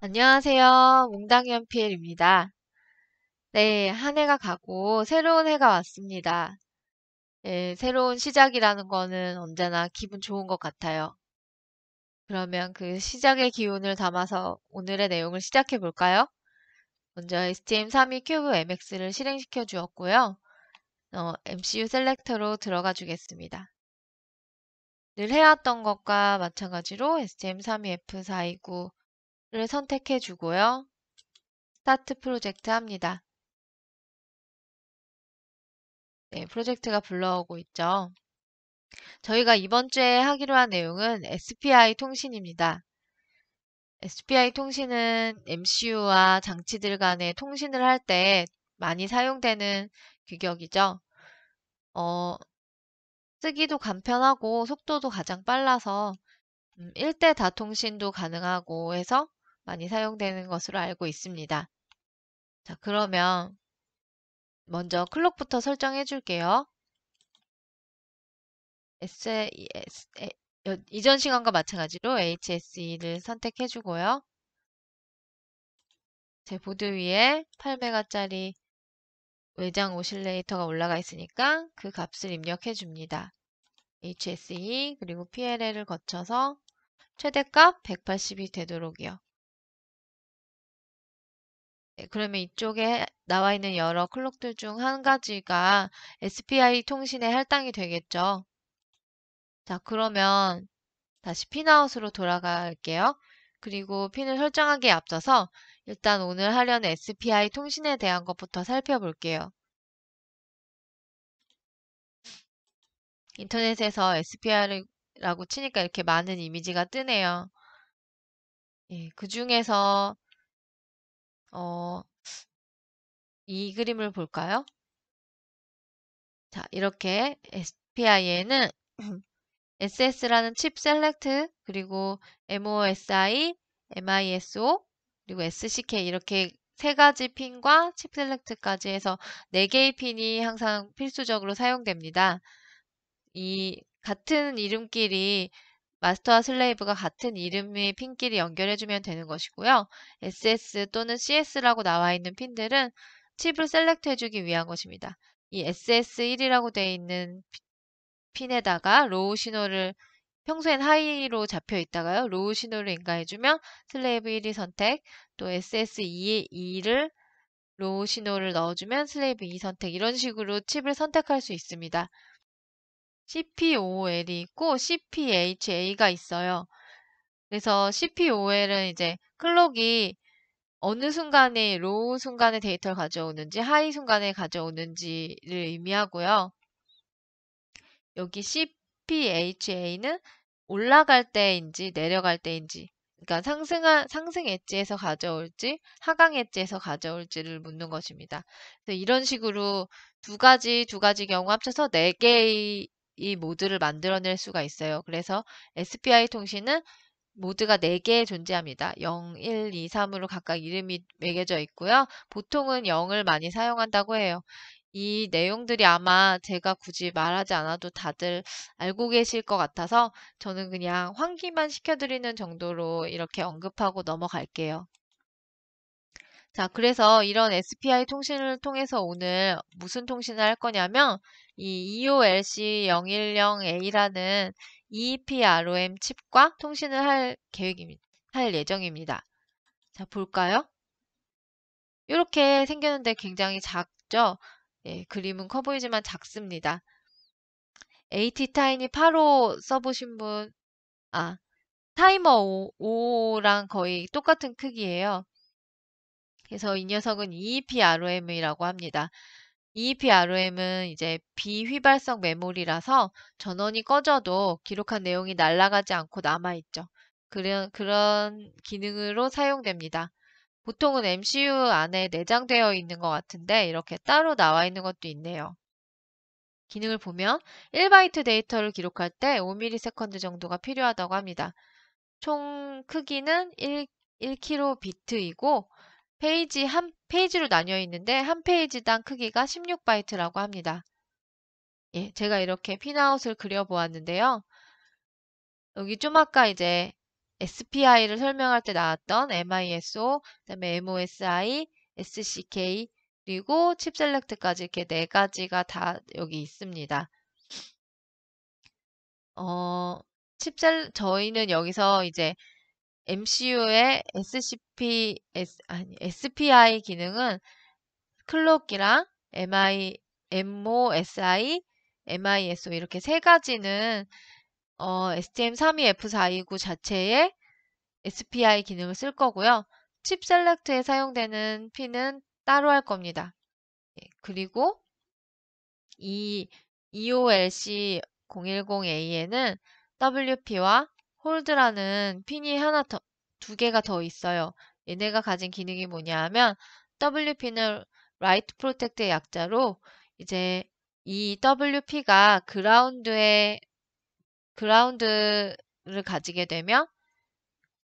안녕하세요. 몽당연필입니다. 네, 한 해가 가고 새로운 해가 왔습니다. 네, 새로운 시작이라는 거는 언제나 기분 좋은 것 같아요. 그러면 그 시작의 기운을 담아서 오늘의 내용을 시작해 볼까요? 먼저 STM32 큐브 MX를 실행시켜 주었고요. 어, MCU 셀렉터로 들어가 주겠습니다. 늘 해왔던 것과 마찬가지로 STM32F429 를 선택해 주고요. 스타트 프로젝트 합니다. 네, 프로젝트가 불러오고 있죠. 저희가 이번 주에 하기로 한 내용은 SPI 통신입니다. SPI 통신은 MCU와 장치들 간의 통신을 할 때 많이 사용되는 규격이죠. 어, 쓰기도 간편하고 속도도 가장 빨라서 1대 음, 다통신도 가능하고 해서 많이 사용되는 것으로 알고 있습니다. 자, 그러면 먼저 클럭부터 설정해 줄게요. SES, e, 이전 시간과 마찬가지로 HSE를 선택해 주고요. 제 보드 위에 8메가짜리 외장 오실레이터가 올라가 있으니까 그 값을 입력해 줍니다. HSE 그리고 PLL을 거쳐서 최대값 180이 되도록이요. 예, 그러면 이쪽에 나와 있는 여러 클럭들 중 한 가지가 SPI 통신에 할당이 되겠죠. 자, 그러면 다시 핀아웃으로 돌아갈게요. 그리고 핀을 설정하기에 앞서서 일단 오늘 하려는 SPI 통신에 대한 것부터 살펴볼게요. 인터넷에서 SPI라고 치니까 이렇게 많은 이미지가 뜨네요. 예, 그 중에서 어, 이 그림을 볼까요? 자, 이렇게 SPI에는 SS라는 칩 셀렉트, 그리고 MOSI, MISO, 그리고 SCK 이렇게 세 가지 핀과 칩 셀렉트까지 해서 네 개의 핀이 항상 필수적으로 사용됩니다. 이 같은 이름끼리 마스터와 슬레이브가 같은 이름의 핀끼리 연결해주면 되는 것이고요. SS 또는 CS라고 나와 있는 핀들은 칩을 셀렉트해주기 위한 것입니다. 이 SS1이라고 되어 있는 핀에다가 로우 신호를 평소엔 하이로 잡혀 있다가요. 로우 신호를 인가해주면 슬레이브 1이 선택, 또 s s 2 2를 로우 신호를 넣어주면 슬레이브 2 선택 이런 식으로 칩을 선택할 수 있습니다. CPOL이 있고 CPHA가 있어요. 그래서 CPOL은 이제 클록이 어느 순간에 로우 순간에 데이터를 가져오는지 하이 순간에 가져오는지를 의미하고요. 여기 CPHA는 올라갈 때인지 내려갈 때인지 그러니까 상승한 상승 엣지에서 가져올지 하강 엣지에서 가져올지를 묻는 것입니다. 이런 식으로 두 가지 두 가지 경우 합쳐서 네 개의 이 모드를 만들어낼 수가 있어요. 그래서 SPI 통신은 모드가 4개 존재합니다. 0, 1, 2, 3으로 각각 이름이 매겨져 있고요. 보통은 0을 많이 사용한다고 해요. 이 내용들이 아마 제가 굳이 말하지 않아도 다들 알고 계실 것 같아서 저는 그냥 환기만 시켜드리는 정도로 이렇게 언급하고 넘어갈게요. 자, 그래서 이런 SPI 통신을 통해서 오늘 무슨 통신을 할 거냐면 이 EOLC010A라는 EPROM e 칩과 통신을 할 계획입니다. 할 예정입니다. 자, 볼까요? 이렇게 생겼는데 굉장히 작죠? 예, 그림은 커 보이지만 작습니다. AT 타이니 8호 써보신 분, 아, 타이머 5, 5랑 거의 똑같은 크기예요. 그래서 이 녀석은 EEPROM이라고 합니다. EEPROM은 이제 비휘발성 메모리라서 전원이 꺼져도 기록한 내용이 날아가지 않고 남아있죠. 그런, 그런 기능으로 사용됩니다. 보통은 MCU 안에 내장되어 있는 것 같은데 이렇게 따로 나와 있는 것도 있네요. 기능을 보면 1바이트 데이터를 기록할 때 5ms 정도가 필요하다고 합니다. 총 크기는 1, 1kb이고 페이지 한 페이지로 나뉘어 있는데 한 페이지당 크기가 16바이트라고 합니다. 예, 제가 이렇게 핀아웃을 그려보았는데요. 여기 좀 아까 이제 SPI를 설명할 때 나왔던 MISO, 그다음에 MOSI, SCK 그리고 칩 셀렉트까지 이렇게 네 가지가 다 여기 있습니다. 어, 칩셀 저희는 여기서 이제 MCU의 SCP, S, 아니, SPI 기능은 클록이랑 MI, MOSI, MISO 이렇게 세 가지는 어, STM32F429 e 자체의 SPI 기능을 쓸 거고요. 칩 셀렉트에 사용되는 핀은 따로 할 겁니다. 예, 그리고 이 EOLC 010A에는 WP와 홀드라는 핀이 하나 더, 두 개가 더 있어요. 얘네가 가진 기능이 뭐냐 하면 WP는 Write Protect의 약자로 이제 이 WP가 그라운드에 그라운드를 가지게 되면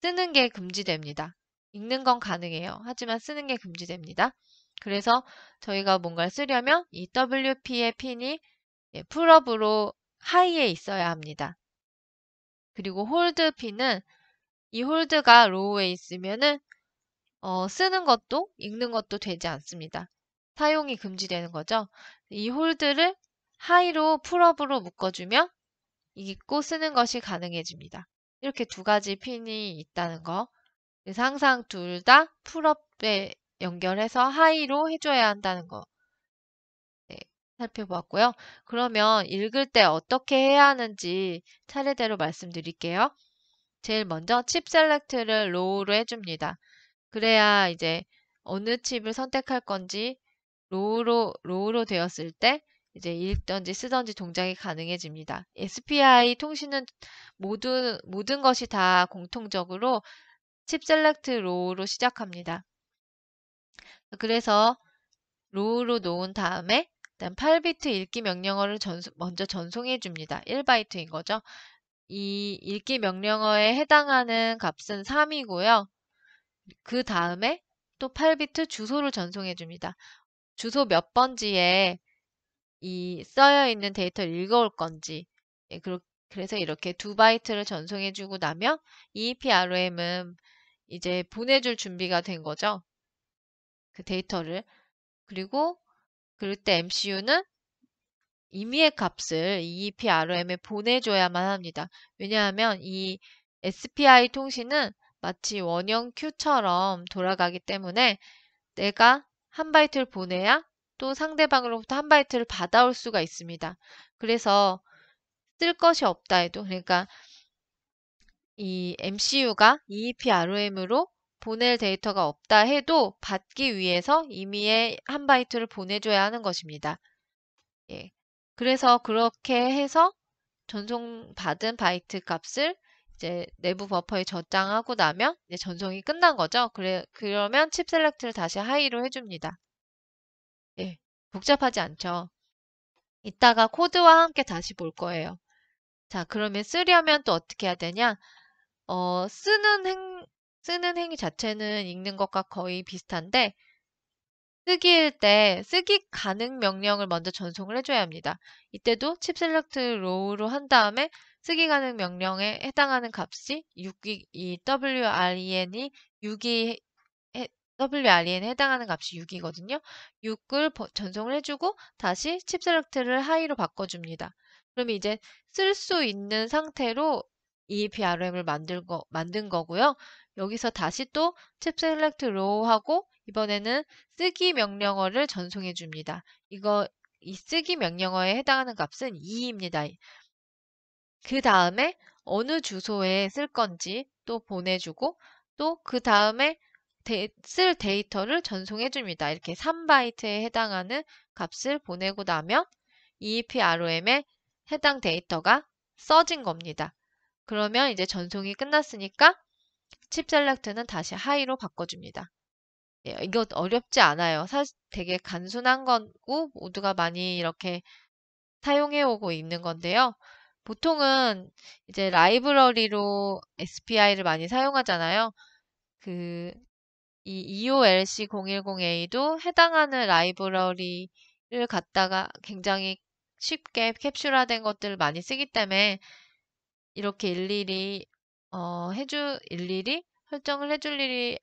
쓰는 게 금지됩니다. 읽는 건 가능해요. 하지만 쓰는 게 금지됩니다. 그래서 저희가 뭔가를 쓰려면 이 WP의 핀이 예, 풀업으로 하이에 있어야 합니다. 그리고 홀드 핀은 이 홀드가 로우에 있으면은 어, 쓰는 것도 읽는 것도 되지 않습니다. 사용이 금지되는 거죠. 이 홀드를 하이로 풀업으로 묶어주면 읽고 쓰는 것이 가능해집니다. 이렇게 두 가지 핀이 있다는 거. 그래서 항상 둘 다 풀업에 연결해서 하이로 해줘야 한다는 거. 살펴보았고요. 그러면 읽을 때 어떻게 해야 하는지 차례대로 말씀드릴게요. 제일 먼저 칩 셀렉트를 로우로 해줍니다. 그래야 이제 어느 칩을 선택할 건지 로우로, 로우로 되었을 때 이제 읽던지 쓰던지 동작이 가능해집니다. SPI 통신은 모든, 모든 것이 다 공통적으로 칩 셀렉트 로우로 시작합니다. 그래서 로우로 놓은 다음에 다음 8비트 읽기 명령어를 전수, 먼저 전송해 줍니다. 1바이트인 거죠. 이 읽기 명령어에 해당하는 값은 3이고요. 그 다음에 또 8비트 주소를 전송해 줍니다. 주소 몇 번지에 이 써여 있는 데이터를 읽어올 건지 예, 그래서 이렇게 두 바이트를 전송해 주고 나면 EEPROM은 이제 보내줄 준비가 된 거죠. 그 데이터를 그리고 그럴 때 MCU는 임의의 값을 EEPROM에 보내줘야만 합니다. 왜냐하면 이 SPI 통신은 마치 원형 q 처럼 돌아가기 때문에 내가 한 바이트를 보내야 또 상대방으로부터 한 바이트를 받아올 수가 있습니다. 그래서 쓸 것이 없다 해도 그러니까 이 MCU가 EEPROM으로 보낼 데이터가 없다 해도 받기 위해서 이미의한 바이트를 보내줘야 하는 것입니다. 예. 그래서 그렇게 해서 전송받은 바이트 값을 이제 내부 버퍼에 저장하고 나면 이제 전송이 끝난 거죠. 그래, 그러면 칩 셀렉트를 다시 하이로 해줍니다. 예, 복잡하지 않죠. 이따가 코드와 함께 다시 볼 거예요. 자, 그러면 쓰려면 또 어떻게 해야 되냐? 어, 쓰는 행, 쓰는 행위 자체는 읽는 것과 거의 비슷한데 쓰기일 때 쓰기 가능 명령을 먼저 전송을 해줘야 합니다. 이때도 칩 셀렉트 로우로 한 다음에 쓰기 가능 명령에 해당하는 값이 6이 WREN이 6이 WREN에 해당하는 값이 6이거든요. 6을 전송을 해주고 다시 칩 셀렉트를 하이로 바꿔줍니다. 그럼 이제 쓸 수 있는 상태로 e p r m 을 만들고, 만든 거고요. 여기서 다시 또챕 셀렉트 로우 하고 이번에는 쓰기 명령어를 전송해 줍니다. 이거 이 쓰기 명령어에 해당하는 값은 2입니다. 그 다음에 어느 주소에 쓸 건지 또 보내주고 또 그 다음에 데, 쓸 데이터를 전송해 줍니다. 이렇게 3바이트에 해당하는 값을 보내고 나면 EEPROM에 해당 데이터가 써진 겁니다. 그러면 이제 전송이 끝났으니까 칩 셀렉트는 다시 하이로 바꿔줍니다. 예, 이거 어, 어렵지 않아요. 사실 되게 간순한 거고 모두가 많이 이렇게 사용해 오고 있는 건데요. 보통은 이제 라이브러리로 SPI를 많이 사용하잖아요. 그이 EOLC 010A도 해당하는 라이브러리를 갖다가 굉장히 쉽게 캡슐화된 것들을 많이 쓰기 때문에 이렇게 일일이 어, 해주 일일이 설정을 해 줄 일이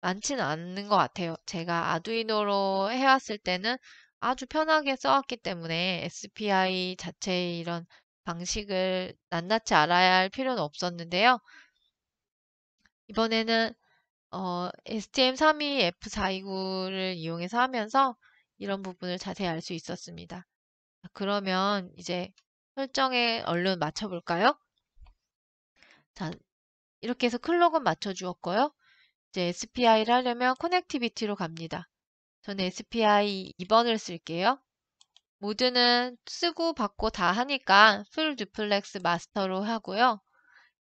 많지는 않는 것 같아요. 제가 아두이노로 해왔을 때는 아주 편하게 써왔기 때문에 SPI 자체의 이런 방식을 낱낱이 알아야 할 필요는 없었는데요. 이번에는 어, STM32F429를 이용해서 하면서 이런 부분을 자세히 알 수 있었습니다. 그러면 이제 설정에 얼른 맞춰볼까요? 자, 이렇게 해서 클럭은 맞춰주었고요. 이제 SPI를 하려면 커넥티비티로 갑니다. 저는 SPI 2번을 쓸게요. 모드는 쓰고 받고 다 하니까 풀 듀플렉스 마스터로 하고요.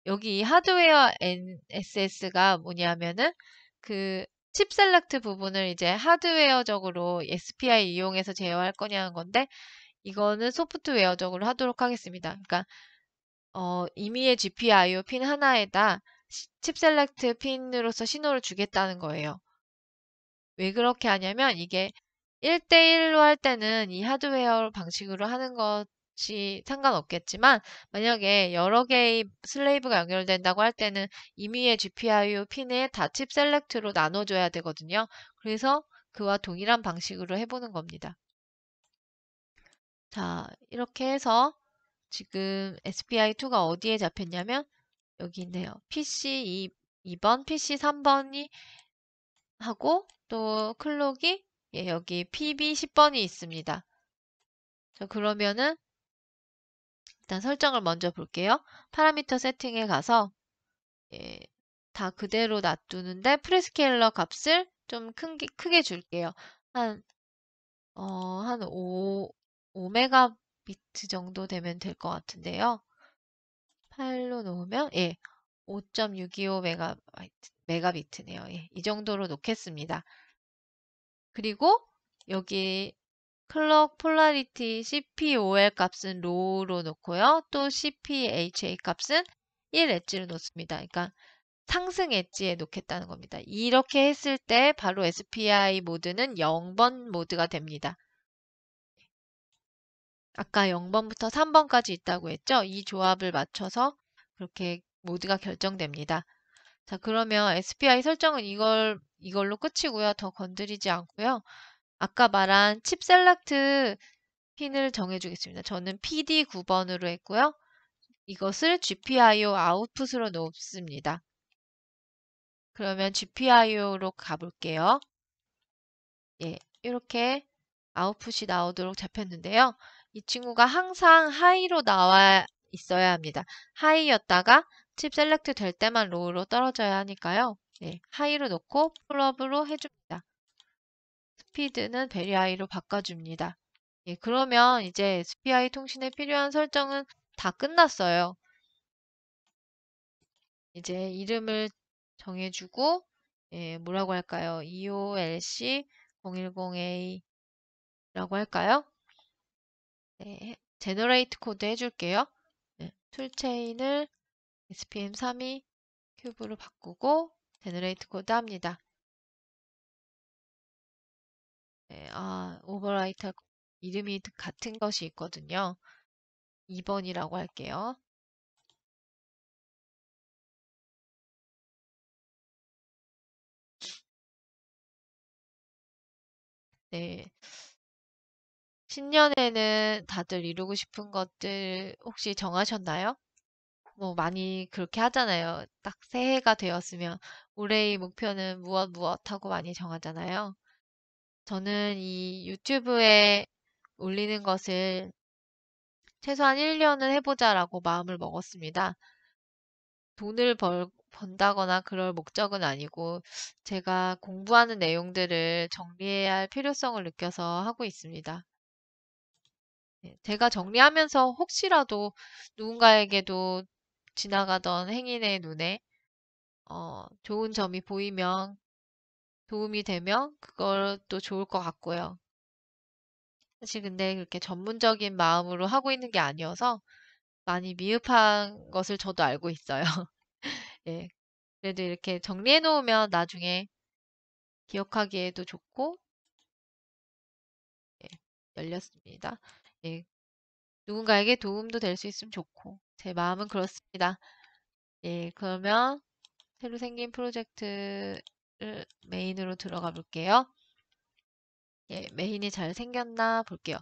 여기 하드웨어 NSS가 뭐냐면은 그 칩 셀렉트 부분을 이제 하드웨어적으로 SPI 이용해서 제어할 거냐는 건데 이거는 소프트웨어적으로 하도록 하겠습니다. 그러니까 어, 이미의 GPIO 핀 하나에다 칩 셀렉트 핀으로서 신호를 주겠다는 거예요. 왜 그렇게 하냐면 이게 1대1로 할 때는 이 하드웨어 방식으로 하는 것이 상관없겠지만 만약에 여러 개의 슬레이브가 연결된다고 할 때는 이미의 GPIO 핀에 다칩 셀렉트로 나눠줘야 되거든요. 그래서 그와 동일한 방식으로 해보는 겁니다. 자, 이렇게 해서 지금 SPI2가 어디에 잡혔냐면 여기 있네요. PC 2, 2번, PC 3번이 하고 또 클록이 예, 여기 PB 10번이 있습니다. 자, 그러면은 일단 설정을 먼저 볼게요. 파라미터 세팅에 가서 예, 다 그대로 놔두는데 프레스케일러 값을 좀 큰, 크게 줄게요. 한, 어, 한 5, 5메가 비트 정도 되면 될 것 같은데요. 8로 놓으면 예, 5.625 메가 아, 메가비트네요. 예, 이 정도로 놓겠습니다. 그리고 여기 클럭 폴라리티 CPOL 값은 로우로 놓고요. 또 CPHA 값은 1 엣지를 놓습니다. 그러니까 상승 엣지에 놓겠다는 겁니다. 이렇게 했을 때 바로 SPI 모드는 0번 모드가 됩니다. 아까 0번부터 3번까지 있다고 했죠? 이 조합을 맞춰서 그렇게 모드가 결정됩니다. 자, 그러면 SPI 설정은 이걸 이걸로 끝이고요. 더 건드리지 않고요. 아까 말한 칩 셀렉트 핀을 정해주겠습니다. 저는 PD9번으로 했고요. 이것을 GPIO 아웃풋으로 놓습니다. 그러면 GPIO로 가볼게요. 예, 이렇게 아웃풋이 나오도록 잡혔는데요. 이 친구가 항상 하이로 나와 있어야 합니다. 하이였다가 칩 셀렉트 될 때만 로우로 떨어져야 하니까요. 네, 하이로 놓고 풀업으로 해줍니다. 스피드는 베리하이로 바꿔줍니다. 예, 그러면 이제 SPI 통신에 필요한 설정은 다 끝났어요. 이제 이름을 정해주고 예, 뭐라고 할까요? EOLC 010A라고 할까요? 네, 제너레이트 코드 해줄게요. 네, 툴체인을 SPM32 큐브로 바꾸고 제너레이트 코드 합니다. 네, 아, 오버라이트 이름이 같은 것이 있거든요. 2번이라고 할게요. 네, 신년에는 다들 이루고 싶은 것들 혹시 정하셨나요? 뭐 많이 그렇게 하잖아요. 딱 새해가 되었으면 올해의 목표는 무엇 무엇 하고 많이 정하잖아요. 저는 이 유튜브에 올리는 것을 최소한 1년은 해보자라고 마음을 먹었습니다. 돈을 벌, 번다거나 그럴 목적은 아니고 제가 공부하는 내용들을 정리해야 할 필요성을 느껴서 하고 있습니다. 예, 제가 정리하면서 혹시라도 누군가에게도 지나가던 행인의 눈에 어, 좋은 점이 보이면 도움이 되면 그것도 좋을 것 같고요. 사실 근데 그렇게 전문적인 마음으로 하고 있는 게 아니어서 많이 미흡한 것을 저도 알고 있어요. 예. 그래도 이렇게 정리해 놓으면 나중에 기억하기에도 좋고 예, 열렸습니다. 예, 누군가에게 도움도 될 수 있으면 좋고 제 마음은 그렇습니다. 예, 그러면 새로 생긴 프로젝트를 메인으로 들어가 볼게요. 예, 메인이 잘 생겼나 볼게요.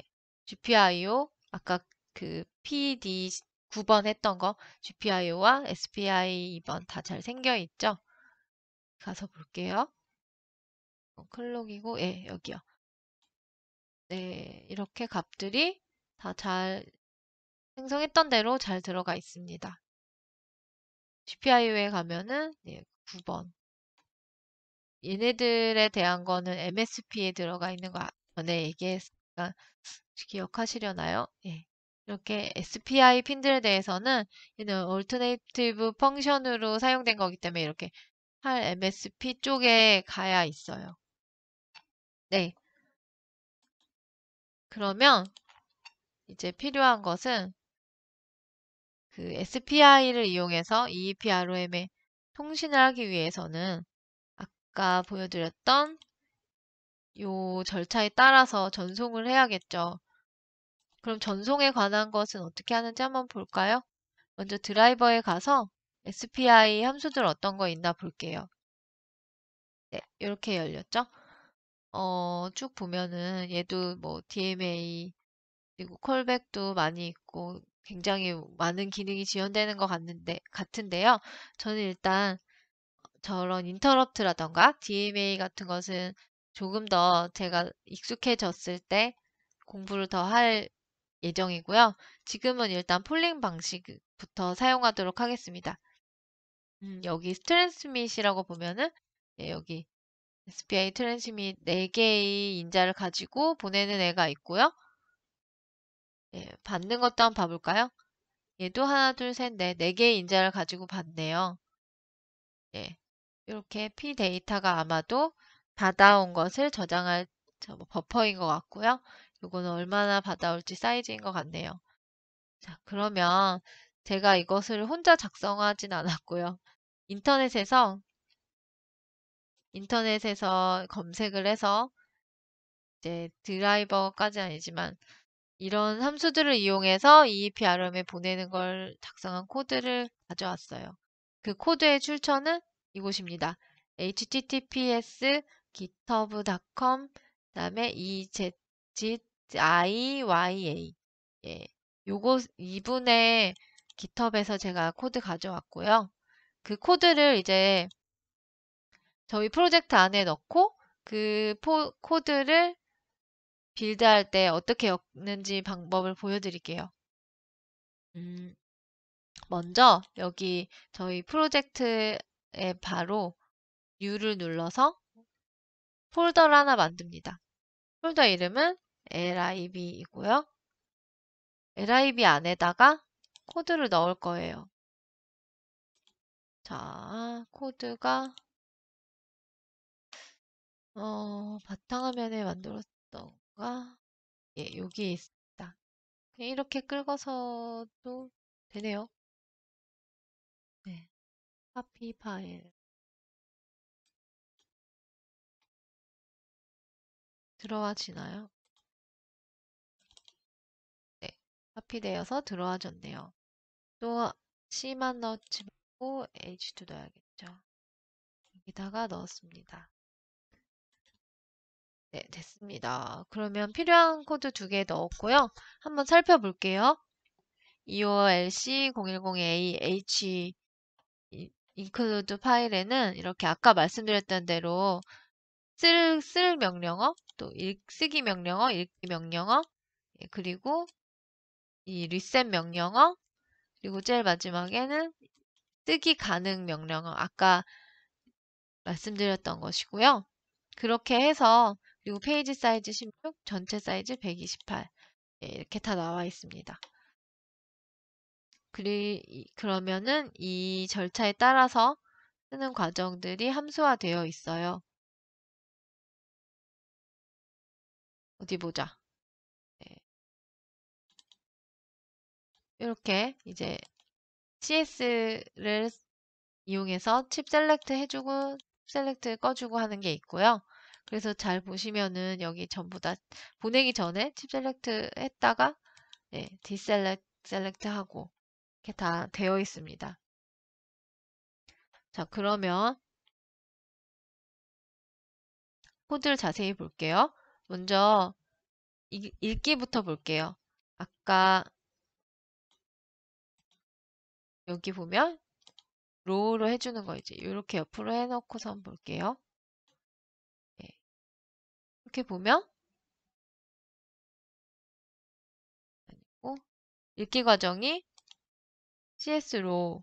예, GPIO 아까 그 PD 9번 했던 거 GPIO와 SPI 2번 다 잘 생겨 있죠? 가서 볼게요. 어, 클록이고 예, 여기요. 네, 이렇게 값들이 다 잘 생성했던 대로 잘 들어가 있습니다. GPIO에 가면은 네, 9번. 얘네들에 대한 거는 MSP에 들어가 있는 거 전에 얘기했으니까 기억하시려나요? 예. 이렇게 SPI 핀들에 대해서는 얘는 Alternative 펑션으로 사용된 거기 때문에 이렇게 할 MSP 쪽에 가야 있어요. 네. 그러면 이제 필요한 것은 그 SPI를 이용해서 EEPROM에 통신을 하기 위해서는 아까 보여드렸던 요 절차에 따라서 전송을 해야겠죠. 그럼 전송에 관한 것은 어떻게 하는지 한번 볼까요? 먼저 드라이버에 가서 SPI 함수들 어떤 거 있나 볼게요. 네, 이렇게 열렸죠. 어, 쭉 보면은 얘도 뭐 DMA 그리고 콜백도 많이 있고 굉장히 많은 기능이 지원되는 것 같는데 같은데요. 저는 일단 저런 인터럽트라던가 DMA 같은 것은 조금 더 제가 익숙해졌을 때 공부를 더 할 예정이고요. 지금은 일단 폴링 방식부터 사용하도록 하겠습니다. 음, 여기 스트랜스밋이라고 보면은 예, 여기 s p i 트랜스 및 4개의 인자를 가지고 보내는 애가 있고요. 예, 받는 것도 한번 봐볼까요? 얘도 하나, 둘, 셋, 넷, 4개의 인자를 가지고 받네요. 예, 이렇게 P 데이터가 아마도 받아온 것을 저장할 뭐 버퍼인 것 같고요. 이거는 얼마나 받아올지 사이즈인 것 같네요. 자, 그러면 제가 이것을 혼자 작성하진 않았고요. 인터넷에서 인터넷에서 검색을 해서 이제 드라이버까지 아니지만 이런 함수들을 이용해서 EEP RM에 보내는 걸 작성한 코드를 가져왔어요. 그 코드의 출처는 이곳입니다. https github.com 그다음에 ezgIYA 예. 요거 이분의 g i t h u b 에서 제가 코드 가져왔고요. 그 코드를 이제 저희 프로젝트 안에 넣고 그 포, 코드를 빌드할 때 어떻게 엮는지 방법을 보여드릴게요. 음, 먼저 여기 저희 프로젝트에 바로 U를 눌러서 폴더를 하나 만듭니다. 폴더 이름은 lib이고요. lib 안에다가 코드를 넣을 거예요. 자, 코드가 어, 바탕화면에 만들었던가? 예, 여기에 있다 그냥 이렇게 끌어서도 되네요. 네. 카피 파일. 들어와지나요? 네. 카피되어서 들어와졌네요. 또 C만 넣지 말고 H도 넣어야겠죠. 여기다가 넣었습니다. 네, 됐습니다. 그러면 필요한 코드 두 개 넣었고요. 한번 살펴볼게요. EOLC010AH i n c l u 파일에는 이렇게 아까 말씀드렸던 대로 쓸, 쓸 명령어, 또 읽, 쓰기 명령어, 읽기 명령어, 예, 그리고 이 리셋 명령어, 그리고 제일 마지막에는 쓰기 가능 명령어, 아까 말씀드렸던 것이고요. 그렇게 해서 그리고 페이지 사이즈 16, 전체 사이즈 128 예, 이렇게 다 나와 있습니다. 그리, 그러면은 이 절차에 따라서 쓰는 과정들이 함수화되어 있어요. 어디 보자. 예. 이렇게 이제 CS를 이용해서 칩 셀렉트 해주고 셀렉트 꺼주고 하는 게 있고요. 그래서 잘 보시면은 여기 전부 다 보내기 전에 칩 셀렉트 했다가 예, 디셀렉 셀렉트 하고 이렇게 다 되어 있습니다. 자, 그러면 코드를 자세히 볼게요. 먼저 읽기부터 볼게요. 아까 여기 보면 로우로 해주는 거 이제 이렇게 옆으로 해놓고선 볼게요. 이렇게 보면 아니고 읽기 과정이 CS로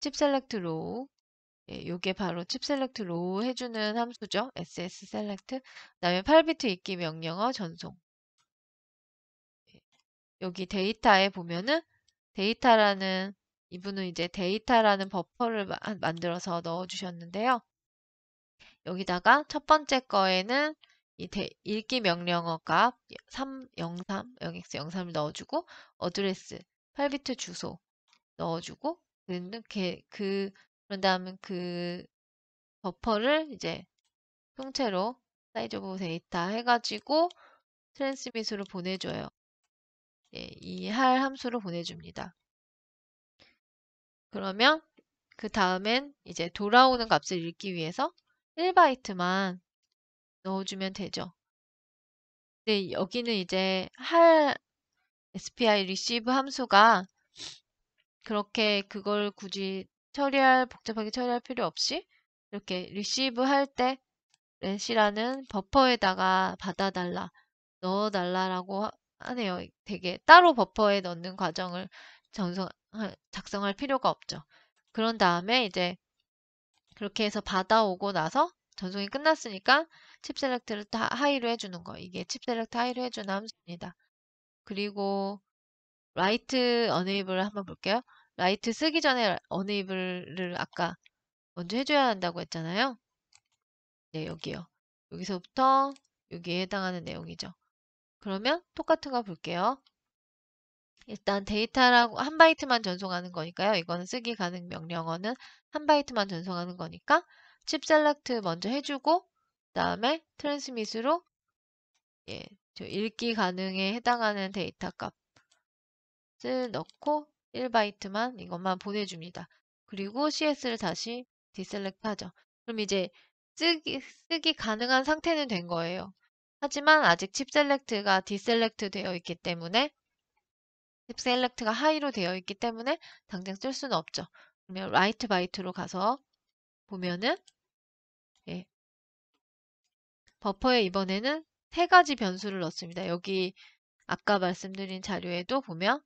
칩 셀렉트 로우 예, 요게 바로 칩 셀렉트 로 해주는 함수죠. SS 셀렉트 그다음에 8비트 읽기 명령어 전송 예, 여기 데이터에 보면은 데이터라는 이분은 이제 데이터라는 버퍼를 만들어서 넣어 주셨는데요. 여기다가 첫 번째 거에는 대, 읽기 명령어 값 303, 0x03을 넣어주고 어드레스, 8비트 주소 넣어주고 이렇게 그, 그 그런 다음에 그 버퍼를 이제 통째로 사이즈 오브 데이터 해가지고 트랜스미스로 보내줘요. 예, 이 할 함수로 보내줍니다. 그러면 그 다음엔 이제 돌아오는 값을 읽기 위해서 1바이트만 넣어주면 되죠. 근 여기는 이제 할 SPI receive 함수가 그렇게 그걸 굳이 처리할 복잡하게 처리할 필요 없이 이렇게 receive 할때 렛이라는 버퍼에다가 받아달라 넣어달라라고 하네요. 되게 따로 버퍼에 넣는 과정을 전성, 작성할 필요가 없죠. 그런 다음에 이제 그렇게 해서 받아오고 나서 전송이 끝났으니까 칩 셀렉트를 다 하이로 해주는 거. 이게 칩 셀렉트 하이로 해주는 함수입니다. 그리고 라이트 어네이블 한번 볼게요. 라이트 쓰기 전에 어네이블을 아까 먼저 해줘야 한다고 했잖아요. 네, 여기요. 여기서부터 여기에 해당하는 내용이죠. 그러면 똑같은 거 볼게요. 일단 데이터라고 한 바이트만 전송하는 거니까요. 이거는 쓰기 가능 명령어는 한 바이트만 전송하는 거니까 칩셀렉트 먼저 해주고 그다음에 트랜스밋으로 예, 저 읽기 가능에 해당하는 데이터 값을 넣고 1바이트만 이것만 보내줍니다. 그리고 CS를 다시 디셀렉트 하죠. 그럼 이제 쓰기, 쓰기 가능한 상태는 된 거예요. 하지만 아직 칩셀렉트가 디셀렉트 되어 있기 때문에 칩셀렉트가 하이로 되어 있기 때문에 당장 쓸 수는 없죠. 그러면 라이트 바이트로 가서 보면은 예, 버퍼에 이번에는 세 가지 변수를 넣습니다. 여기 아까 말씀드린 자료에도 보면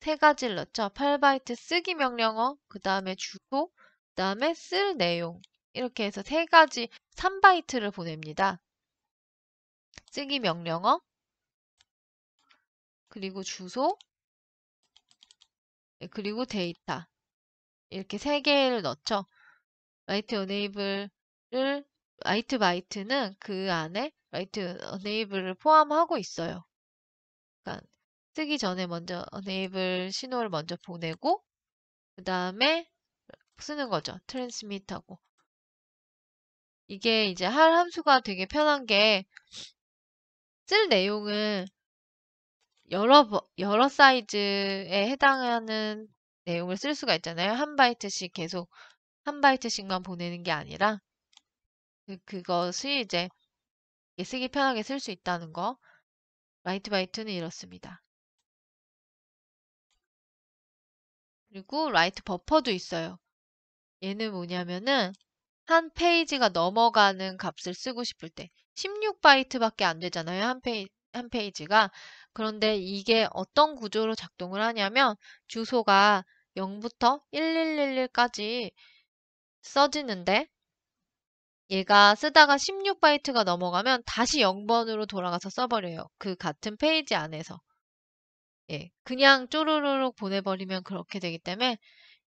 세 가지를 넣었죠. 8바이트 쓰기 명령어, 그 다음에 주소, 그 다음에 쓸 내용 이렇게 해서 세 가지 3바이트를 보냅니다. 쓰기 명령어, 그리고 주소, 예, 그리고 데이터 이렇게 세 개를 넣죠. 라이트 어네이블을 라이트 바이트는 그 안에 라이트 어네이블을 포함하고 있어요. 그러니까 쓰기 전에 먼저 어네이블 신호를 먼저 보내고 그 다음에 쓰는 거죠. 트랜스밋하고 이게 이제 할 함수가 되게 편한 게 쓸내용은 여러 여러 사이즈에 해당하는 내용을 쓸 수가 있잖아요. 한 바이트씩 계속 한 바이트씩만 보내는 게 아니라 그, 것을 이제 쓰기 편하게 쓸 수 있다는 거. 라이트 바이트는 이렇습니다. 그리고 라이트 버퍼도 있어요. 얘는 뭐냐면은 한 페이지가 넘어가는 값을 쓰고 싶을 때 16바이트밖에 안 되잖아요. 한페이한 페이지가 그런데 이게 어떤 구조로 작동을 하냐면 주소가 0부터 1111까지 써지는데 얘가 쓰다가 16바이트가 넘어가면 다시 0번으로 돌아가서 써버려요. 그 같은 페이지 안에서. 예, 그냥 쪼르르륵 보내버리면 그렇게 되기 때문에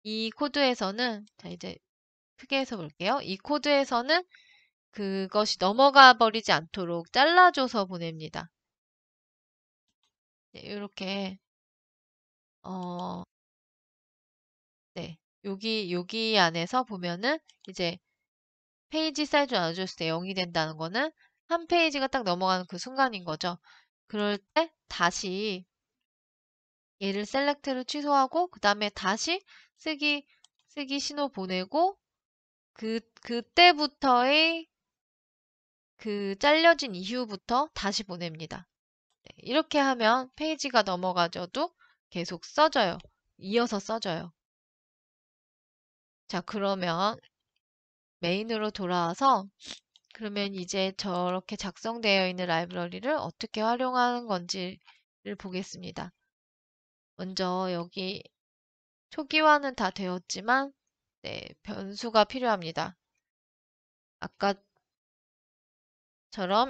이 코드에서는 자 이제 크게 해서 볼게요. 이 코드에서는 그것이 넘어가 버리지 않도록 잘라줘서 보냅니다. 예, 네, 이렇게 어, 여기 여기 안에서 보면은 이제 페이지 사이즈 나눠줬을 때 0이 된다는 거는 한 페이지가 딱 넘어가는 그 순간인 거죠. 그럴 때 다시 얘를 셀렉트를 취소하고 그 다음에 다시 쓰기 쓰기 신호 보내고 그 그때부터의 그 잘려진 이후부터 다시 보냅니다. 네, 이렇게 하면 페이지가 넘어가져도 계속 써져요. 이어서 써져요. 자, 그러면 메인으로 돌아와서 그러면 이제 저렇게 작성되어 있는 라이브러리를 어떻게 활용하는 건지를 보겠습니다. 먼저 여기 초기화는 다 되었지만 네, 변수가 필요합니다. 아까처럼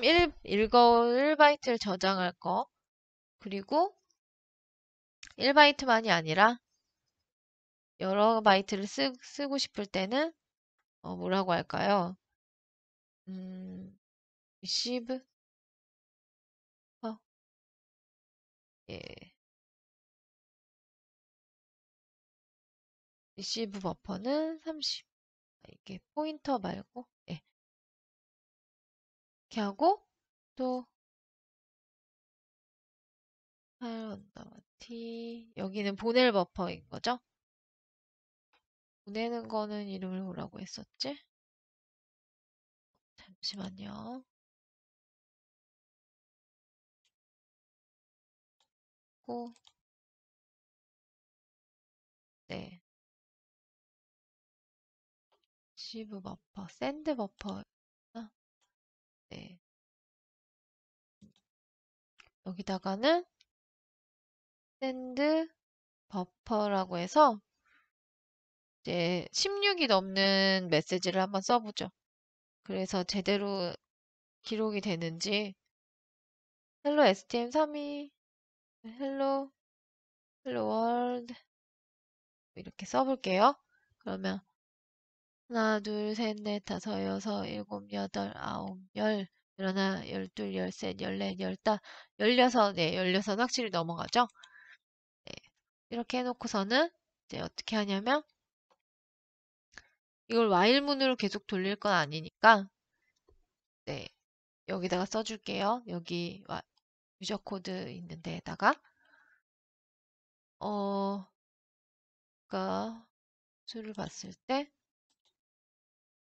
1, 읽어 1바이트를 저장할 거 그리고 1바이트만이 아니라 여러 바이트를 쓰, 쓰고 싶을 때는 어, 뭐라고 할까요? 음, receive 어. 예. receive 버퍼는 30 아, 이게 포인터 말고 예. 이렇게 하고 또 파일 언더바 t 여기는 보낼 버퍼인 거죠? 보내는 거는 이름을 뭐라고 했었지? 잠시만요. 고 네. 시브 버퍼, 샌드 버퍼. 네. 여기다가는 샌드 버퍼라고 해서 이제 16이 넘는 메시지를 한번 써보죠. 그래서 제대로 기록이 되는지 헬로 STM 3 2 헬로 헬로 월드 이렇게 써볼게요. 그러면 하나 둘셋넷 다섯 여섯 일곱 여덟 아홉 열 일어나 열둘 열셋 열넷 열다 열여섯 네 열여섯 확실히 넘어가죠. 네, 이렇게 해놓고서는 이제 어떻게 하냐면 이걸 while문으로 계속 돌릴 건 아니니까 네 여기다가 써줄게요. 여기 유저 코드 있는 데에다가 어 그러니까 수를 봤을 때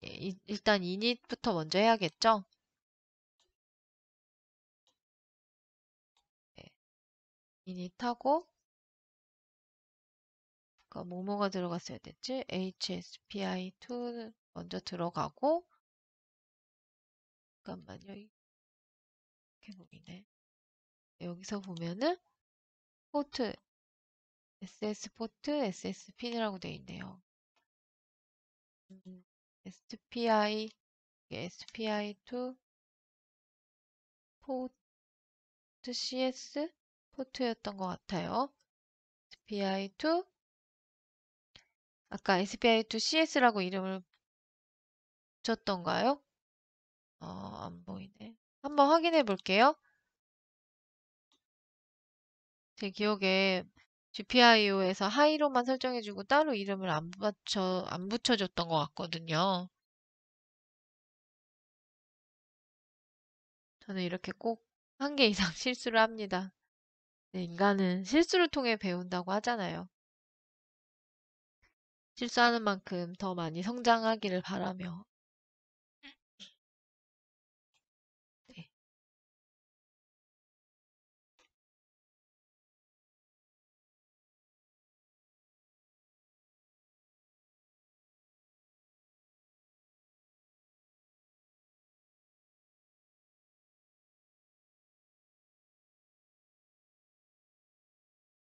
예, 일단 init부터 먼저 해야겠죠. 네. init하고 그러니까 뭐뭐가 들어갔어야 됐지? HSPI2 먼저 들어가고 잠깐만요. 이렇게 보이네. 여기서 보면은 포트 SS 포트 SS 핀이라고 되어 있네요. 음, SPI SPI2 포트 CS 포트였던 것 같아요. SPI2 아까 SPI2CS라고 이름을 붙였던가요? 어, 안 보이네. 한번 확인해 볼게요. 제 기억에 GPIO에서 하이로만 설정해주고 따로 이름을 안 붙여, 안 붙여줬던 것 같거든요. 저는 이렇게 꼭 한 개 이상 실수를 합니다. 네, 인간은 실수를 통해 배운다고 하잖아요. 실수하는 만큼 더 많이 성장하기를 바라며 네.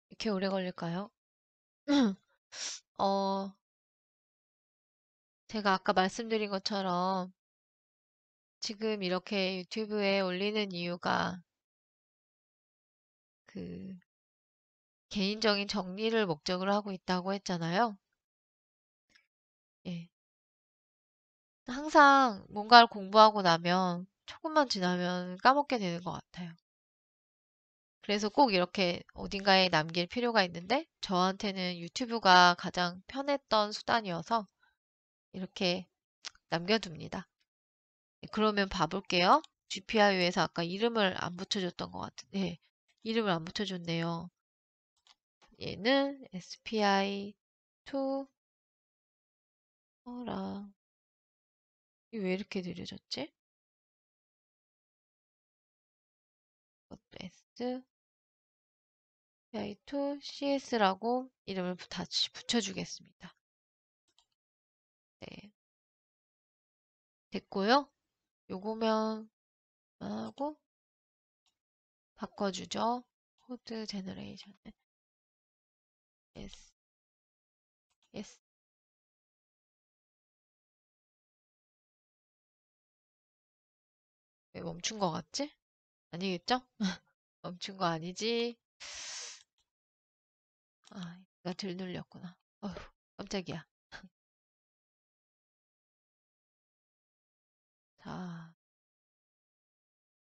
이렇게 오래 걸릴까요? 어, 제가 아까 말씀드린 것처럼 지금 이렇게 유튜브에 올리는 이유가 그 개인적인 정리를 목적으로 하고 있다고 했잖아요. 예. 항상 뭔가를 공부하고 나면 조금만 지나면 까먹게 되는 것 같아요. 그래서 꼭 이렇게 어딘가에 남길 필요가 있는데 저한테는 유튜브가 가장 편했던 수단이어서 이렇게 남겨둡니다. 예, 그러면 봐볼게요. GPIO에서 아까 이름을 안 붙여줬던 것 같은데 네, 예, 이름을 안 붙여줬네요. 얘는 SPI2 어라 이왜 이렇게 느려졌지? 이것도 S i2cs라고 이름을 다시 붙여주겠습니다. 네. 됐고요. 요거면 하고 바꿔주죠. 코드 제너레이션은 s s 왜 멈춘 거 같지? 아니겠죠? 멈춘 거 아니지? 아, 나 들눌렸구나. 어휴, 깜짝이야. 자,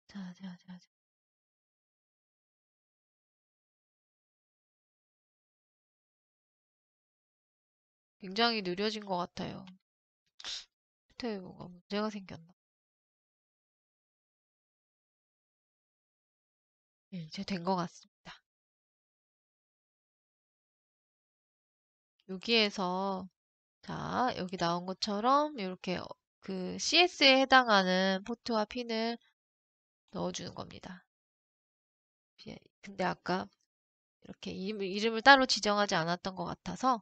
자, 자, 자, 자. 굉장히 느려진 것 같아요. 컴퓨터에 뭐가 문제가 생겼나? 예, 이제 된 것 같습니다. 여기에서 자 여기 나온 것처럼 이렇게 어, 그 CS에 해당하는 포트와 핀을 넣어주는 겁니다. 근데 아까 이렇게 이름을 따로 지정하지 않았던 것 같아서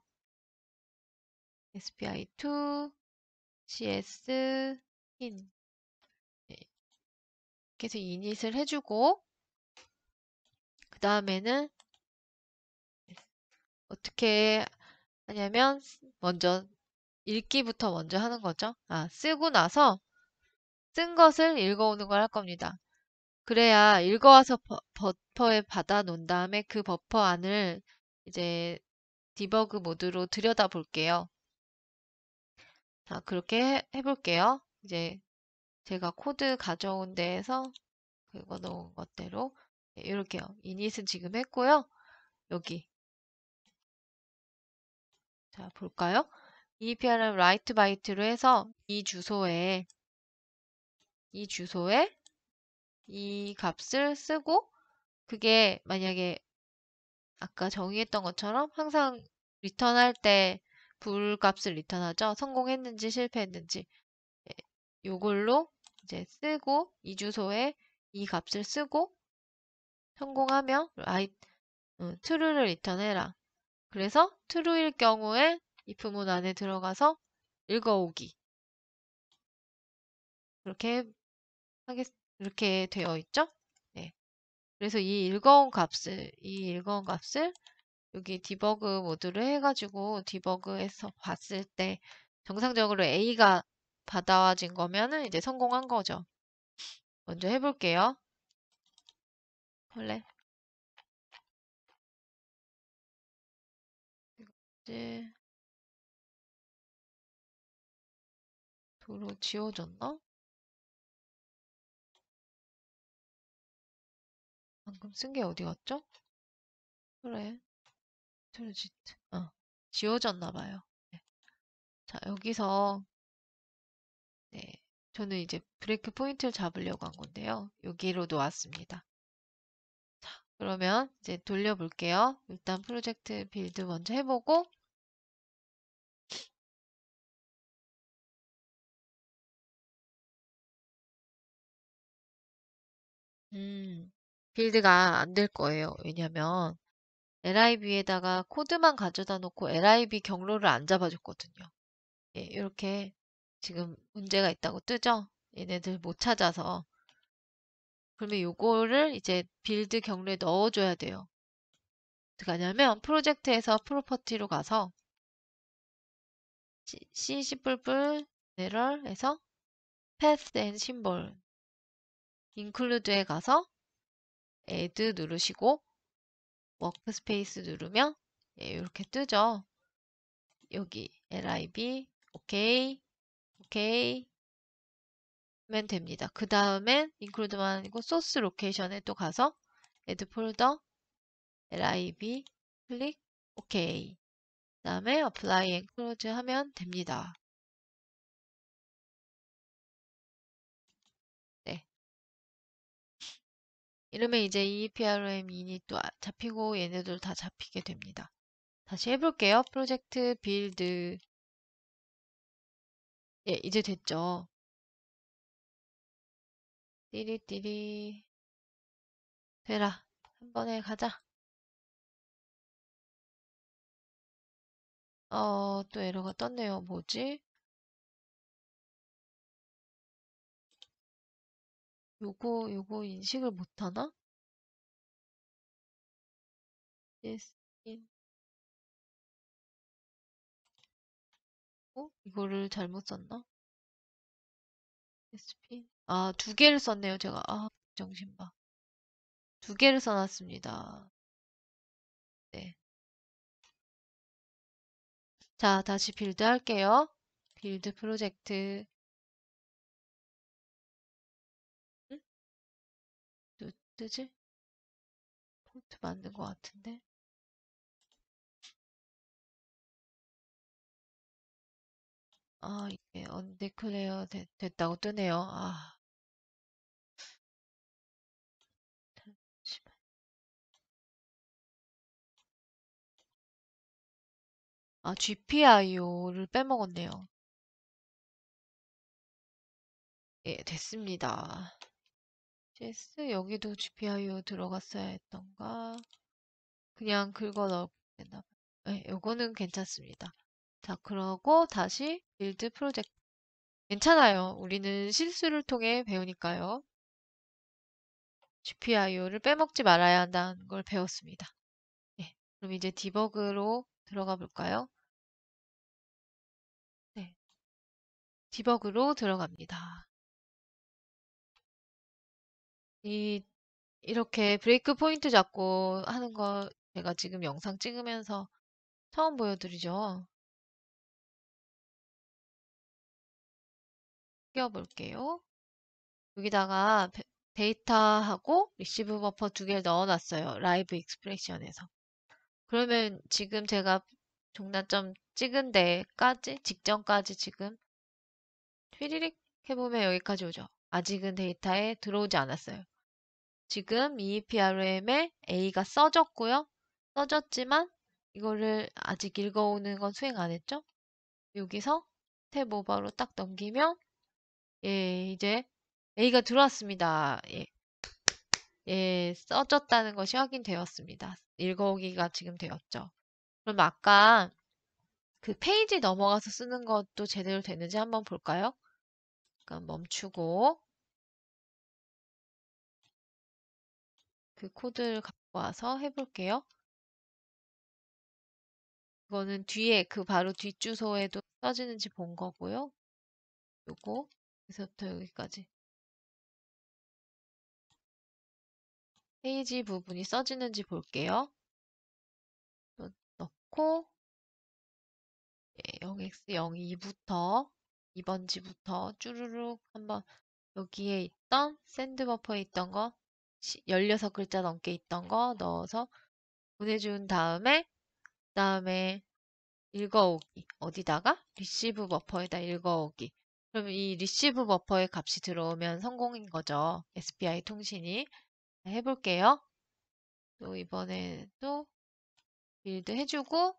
SPI2 CS 핀 이렇게 해서 이닛을 해주고 그 다음에는 어떻게 왜냐면 먼저 읽기부터 먼저 하는 거죠. 아, 쓰고 나서 쓴 것을 읽어오는 걸 할 겁니다. 그래야 읽어와서 버, 버에 받아놓은 다음에 그 버퍼 안을 이제 디버그 모드로 들여다 볼게요. 자, 그렇게 해, 볼게요 이제 제가 코드 가져온 데에서 긁어 놓은 것대로 네, 이렇게요. 이닛은 지금 했고요. 여기 자, 볼까요? e p r write b y 이트로 해서 이 주소에 이 주소에 이 값을 쓰고 그게 만약에 아까 정의했던 것처럼 항상 리턴할 때 불값을 리턴하죠. 성공했는지 실패했는지 예, 요걸로 이제 쓰고 이 주소에 이 값을 쓰고 성공하면 어, t r u e 를 리턴해라. 그래서 true일 경우에 이 부문 안에 들어가서 읽어오기 이렇게 하겠 이렇게 되어 있죠. 네. 그래서 이 읽어온 값을 이 읽어온 값을 여기 디버그 모드를 해가지고 디버그에서 봤을 때 정상적으로 A가 받아와진 거면은 이제 성공한 거죠. 먼저 해볼게요. 콜래 이제 도로 지워졌나? 방금 쓴 게 어디 갔죠? 그래. 트루지트. 어. 지워졌나 봐요. 네. 자, 여기서 네. 저는 이제 브레이크 포인트를 잡으려고 한 건데요. 여기로도 왔습니다. 그러면 이제 돌려볼게요. 일단 프로젝트 빌드 먼저 해보고 음, 빌드가 안 될 거예요. 왜냐면 LIB에다가 코드만 가져다 놓고 LIB 경로를 안 잡아줬거든요. 예, 이렇게 지금 문제가 있다고 뜨죠? 얘네들 못 찾아서 그러면 요거를 이제 빌드 경로에 넣어줘야 돼요. 어떻게 하냐면 프로젝트에서 프로퍼티로 가서 C, C++ 내럴에서 path and symbol include에 가서 add 누르시고 workspace 누르면 예, 이렇게 뜨죠. 여기 lib ok, ok, 면 됩니다. 그다음에 include만 아니고 c a t i o n 에또 가서 add folder lib 클릭 OK 그 다음에 apply and close 하면 됩니다. 네. 이러면 이제 e p r o m 인이 또 아, 잡히고 얘네들 다 잡히게 됩니다. 다시 해볼게요. 프로젝트 빌드 예, 이제 됐죠. 띠리띠리 되라 한 번에 가자 어 또 에러가 떴네요 뭐지 요거 요거 인식을 못하나? yes i 어? 이거를 잘못 썼나? yes 아, 두 개를 썼네요, 제가. 아, 정신봐. 두 개를 써놨습니다. 네. 자, 다시 빌드 할게요. 빌드 프로젝트. 응? 뜨지? 포트 만든 것 같은데? 아, 이게 언데클레어 됐다고 뜨네요. 아. 아, GPIO를 빼먹었네요. 예, 됐습니다. JS 여기도 GPIO 들어갔어야 했던가. 그냥 긁어 넣으면 되나 봐요. 예, 네, 거는 괜찮습니다. 자, 그러고 다시 빌드 프로젝트. 괜찮아요. 우리는 실수를 통해 배우니까요. GPIO를 빼먹지 말아야 한다는 걸 배웠습니다. 예, 그럼 이제 디버그로 들어가 볼까요? 디버그로 들어갑니다. 이, 이렇게 브레이크 포인트 잡고 하는 거 제가 지금 영상 찍으면서 처음 보여드리죠. 끼워볼게요. 여기다가 데이터하고 리시브 버퍼 두 개를 넣어놨어요. 라이브 익스프레션에서. 그러면 지금 제가 종단점 찍은 데까지, 직전까지 지금 휘리릭 해보면 여기까지 오죠. 아직은 데이터에 들어오지 않았어요. 지금 EEPRM에 A가 써졌고요. 써졌지만 이거를 아직 읽어오는 건 수행 안 했죠? 여기서 탭 오버로 딱 넘기면 예, 이제 A가 들어왔습니다. 예. 예, 써졌다는 것이 확인되었습니다. 읽어오기가 지금 되었죠. 그럼 아까 그 페이지 넘어가서 쓰는 것도 제대로 되는지 한번 볼까요? 잠깐 그러니까 멈추고 그 코드를 갖고 와서 해볼게요. 이거는 뒤에 그 바로 뒷주소에도 써지는지 본 거고요. 요거 여기서부터 여기까지 페이지 부분이 써지는지 볼게요. 넣고 0x0 예, 2부터 2번지부터 쭈루룩 한번 여기에 있던 샌드버퍼에 있던 거 16글자 넘게 있던 거 넣어서 보내준 다음에 그 다음에 읽어오기 어디다가? 리시브 버퍼에다 읽어오기 그럼 이 리시브 버퍼의 값이 들어오면 성공인 거죠. SPI 통신이 네, 해볼게요. 또 이번에도 빌드 해주고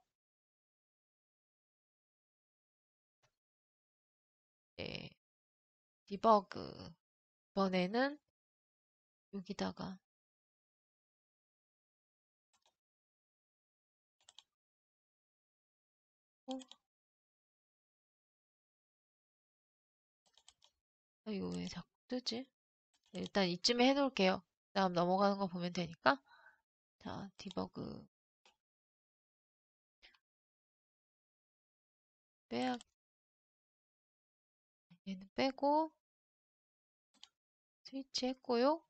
네. 디버그. 이번에는 여기다가 어? 아, 이거 왜 자꾸 뜨지? 네, 일단 이쯤에 해놓을게요. 다음 넘어가는 거 보면 되니까. 자, 디버그. 빼야 얘는 빼고 스위치 했고요.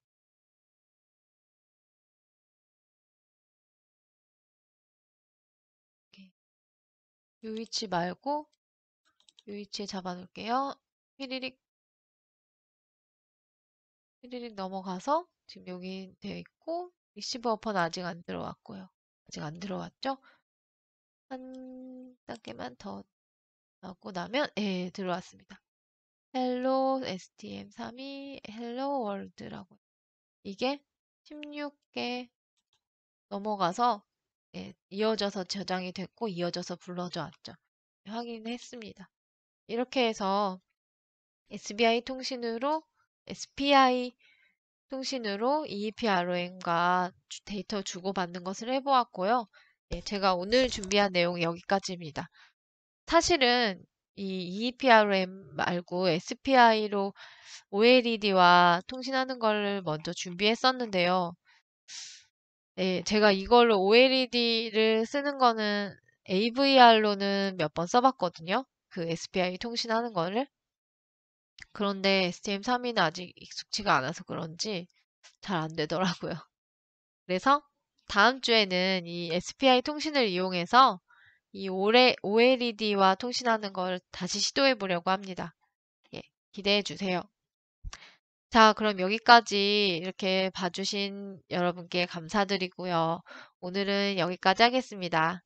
이 위치 말고 이 위치에 잡아놓을게요. 휘리릭 휘리릭 넘어가서 지금 여기 되어 있고 리시브 어퍼는 아직 안 들어왔고요. 아직 안 들어왔죠? 한 단계만 더 하고 나면 예, 들어왔습니다. 헬로 stm32 헬로 월드라고 이게 16개 넘어가서 예, 이어져서 저장이 됐고 이어져서 불러져 왔죠. 확인했습니다. 이렇게 해서 SBI 통신으로 SPI 통신으로 EEPROM과 데이터 주고받는 것을 해보았고요. 예, 제가 오늘 준비한 내용이 여기까지입니다. 사실은 이 e p r m 말고 SPI로 OLED와 통신하는 걸 먼저 준비했었는데요. 네, 제가 이걸 OLED를 쓰는 거는 AVR로는 몇 번 써봤거든요. 그 SPI 통신하는 거를. 그런데 STM32는 아직 익숙치가 않아서 그런지 잘 안 되더라고요. 그래서 다음 주에는 이 SPI 통신을 이용해서 이 OLED와 통신하는 걸 다시 시도해 보려고 합니다. 예, 기대해 주세요. 자, 그럼 여기까지 이렇게 봐주신 여러분께 감사드리고요. 오늘은 여기까지 하겠습니다.